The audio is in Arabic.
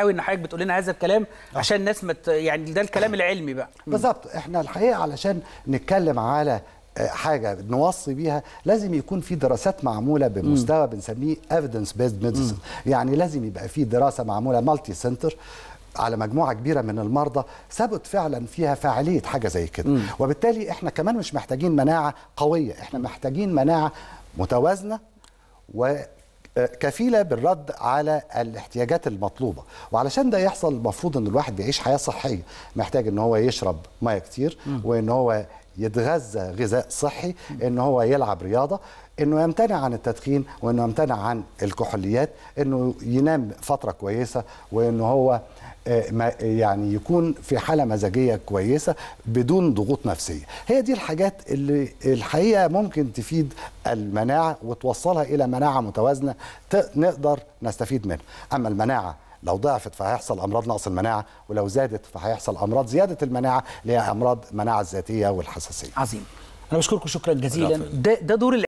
قوي ان حضرتك بتقول لنا هذا الكلام آه. عشان الناس مت يعني ده الكلام آه. العلمي بقى بالظبط احنا الحقيقه علشان نتكلم على آه، حاجه نوصي بيها لازم يكون في دراسات معموله بمستوى بنسميه evidence based medicine يعني لازم يبقى في دراسه معموله مالتي سنتر على مجموعه كبيره من المرضى ثبت فعلا فيها فاعليه حاجه زي كده م. وبالتالي احنا كمان مش محتاجين مناعه قويه احنا محتاجين مناعه متوازنه و كفيله بالرد على الاحتياجات المطلوبه وعلشان ده يحصل المفروض ان الواحد بيعيش حياه صحيه محتاج ان هو يشرب ميه كتير وان هو يتغذى غذاء صحي ان هو يلعب رياضه انه يمتنع عن التدخين وانه يمتنع عن الكحوليات انه ينام فتره كويسه وان هو آه، يعني يكون في حاله مزاجيه كويسه بدون ضغوط نفسيه هي دي الحاجات اللي الحقيقه ممكن تفيد المناعه وتوصلها الى مناعه متوازنه نقدر نستفيد منها اما المناعه لو ضعفت فهيحصل امراض نقص المناعه ولو زادت فهيحصل امراض زياده المناعه اللي هي امراض المناعه الذاتيه والحساسيه عظيم انا بشكركم شكرا جزيلا ده, ده دور